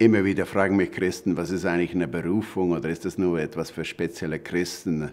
Immer wieder fragen mich Christen, was ist eigentlich eine Berufung oder ist das nur etwas für spezielle Christen?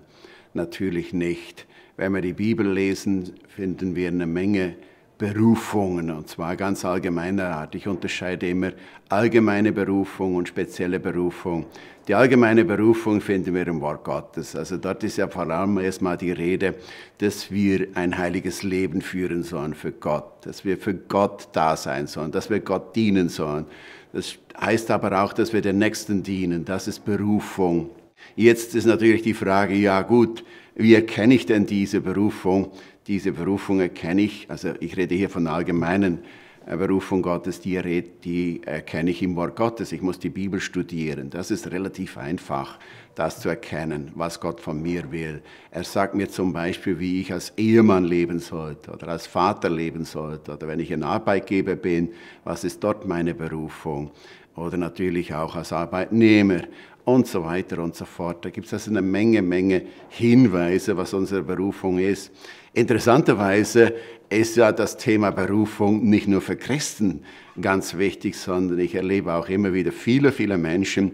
Natürlich nicht. Wenn wir die Bibel lesen, finden wir eine Menge Berufungen, und zwar ganz allgemeiner Art. Ich unterscheide immer allgemeine Berufung und spezielle Berufung. Die allgemeine Berufung finden wir im Wort Gottes. Also dort ist ja vor allem erstmal die Rede, dass wir ein heiliges Leben führen sollen für Gott, dass wir für Gott da sein sollen, dass wir Gott dienen sollen. Das heißt aber auch, dass wir den Nächsten dienen. Das ist Berufung. Jetzt ist natürlich die Frage, ja gut, wie erkenne ich denn diese Berufung? diese Berufung erkenne ich, also ich rede hier von der allgemeinen äh, Berufung Gottes, die, redet, die erkenne äh, ich im Wort Gottes. Ich muss die Bibel studieren. Das ist relativ einfach, das zu erkennen, was Gott von mir will. Er sagt mir zum Beispiel, wie ich als Ehemann leben sollte oder als Vater leben sollte oder wenn ich ein Arbeitgeber bin, was ist dort meine Berufung oder natürlich auch als Arbeitnehmer und so weiter und so fort. Da gibt es also eine Menge, Menge Hinweise, was unsere Berufung ist. Interessanterweise ist ja das Thema Berufung nicht nur für Christen ganz wichtig, sondern ich erlebe auch immer wieder viele, viele Menschen,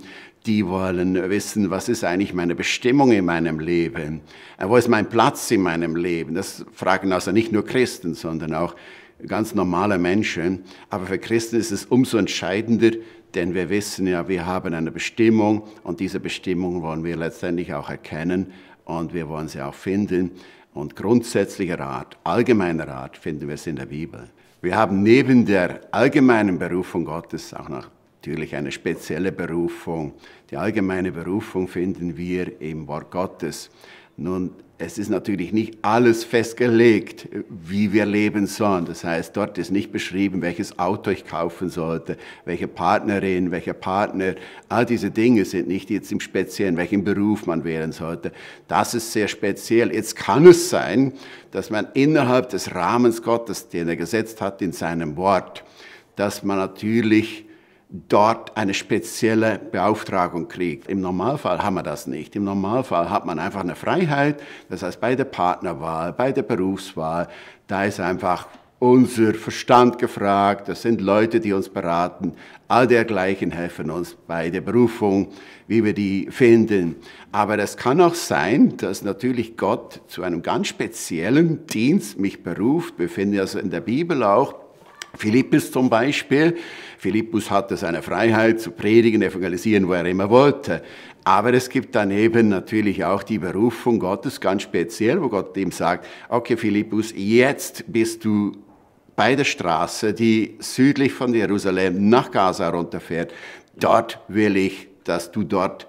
die wollen wissen, was ist eigentlich meine Bestimmung in meinem Leben? Äh, wo ist mein Platz in meinem Leben? Das fragen also nicht nur Christen, sondern auch ganz normale Menschen. Aber für Christen ist es umso entscheidender, denn wir wissen ja, wir haben eine Bestimmung und diese Bestimmung wollen wir letztendlich auch erkennen und wir wollen sie auch finden. Und grundsätzlicher Art, allgemeiner Art finden wir es in der Bibel. Wir haben neben der allgemeinen Berufung Gottes auch noch natürlich eine spezielle Berufung. Die allgemeine Berufung finden wir im Wort Gottes. Nun, es ist natürlich nicht alles festgelegt, wie wir leben sollen. Das heißt, dort ist nicht beschrieben, welches Auto ich kaufen sollte, welche Partnerin, welcher Partner. All diese Dinge sind nicht jetzt im Speziellen, welchen Beruf man wählen sollte. Das ist sehr speziell. Jetzt kann es sein, dass man innerhalb des Rahmens Gottes, den er gesetzt hat in seinem Wort, dass man natürlich dort eine spezielle Beauftragung kriegt. Im Normalfall haben wir das nicht. Im Normalfall hat man einfach eine Freiheit. Das heißt, bei der Partnerwahl, bei der Berufswahl, da ist einfach unser Verstand gefragt. Das sind Leute, die uns beraten. All dergleichen helfen uns bei der Berufung, wie wir die finden. Aber es kann auch sein, dass natürlich Gott zu einem ganz speziellen Dienst mich beruft. Wir finden das in der Bibel auch. Philippus zum Beispiel, Philippus hatte seine Freiheit zu predigen, evangelisieren, wo er immer wollte. Aber es gibt daneben natürlich auch die Berufung Gottes, ganz speziell, wo Gott ihm sagt, okay Philippus, jetzt bist du bei der Straße, die südlich von Jerusalem nach Gaza runterfährt. Dort will ich, dass du dort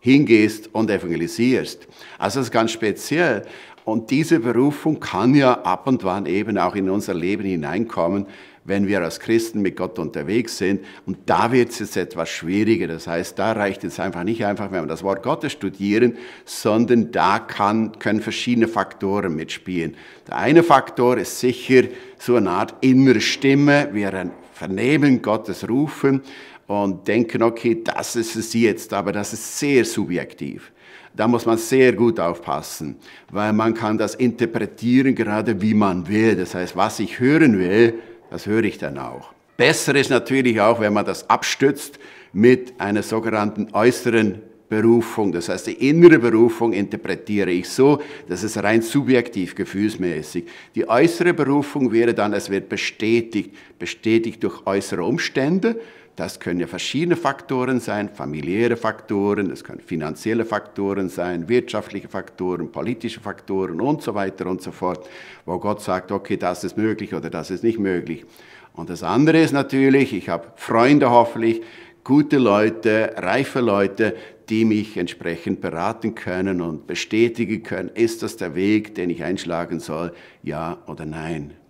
hingehst und evangelisierst. Also das ist ganz speziell. Und diese Berufung kann ja ab und wann eben auch in unser Leben hineinkommen, wenn wir als Christen mit Gott unterwegs sind. Und da wird es jetzt etwas schwieriger. Das heißt, da reicht es einfach nicht einfach, wenn wir das Wort Gottes studieren, sondern da kann, können verschiedene Faktoren mitspielen. Der eine Faktor ist sicher so eine Art innere Stimme. Wir vernehmen Gottes Rufen und denken, okay, das ist es jetzt, aber das ist sehr subjektiv. Da muss man sehr gut aufpassen, weil man kann das interpretieren, gerade wie man will. Das heißt, was ich hören will, das höre ich dann auch. Besser ist natürlich auch, wenn man das abstützt mit einer sogenannten äußeren Berufung. Das heißt, die innere Berufung interpretiere ich so, dass es rein subjektiv, gefühlsmäßig. Die äußere Berufung wäre dann, es wird bestätigt, bestätigt durch äußere Umstände, das können ja verschiedene Faktoren sein, familiäre Faktoren, es können finanzielle Faktoren sein, wirtschaftliche Faktoren, politische Faktoren und so weiter und so fort, wo Gott sagt, okay, das ist möglich oder das ist nicht möglich. Und das andere ist natürlich, ich habe Freunde hoffentlich, gute Leute, reife Leute, die mich entsprechend beraten können und bestätigen können, ist das der Weg, den ich einschlagen soll, ja oder nein.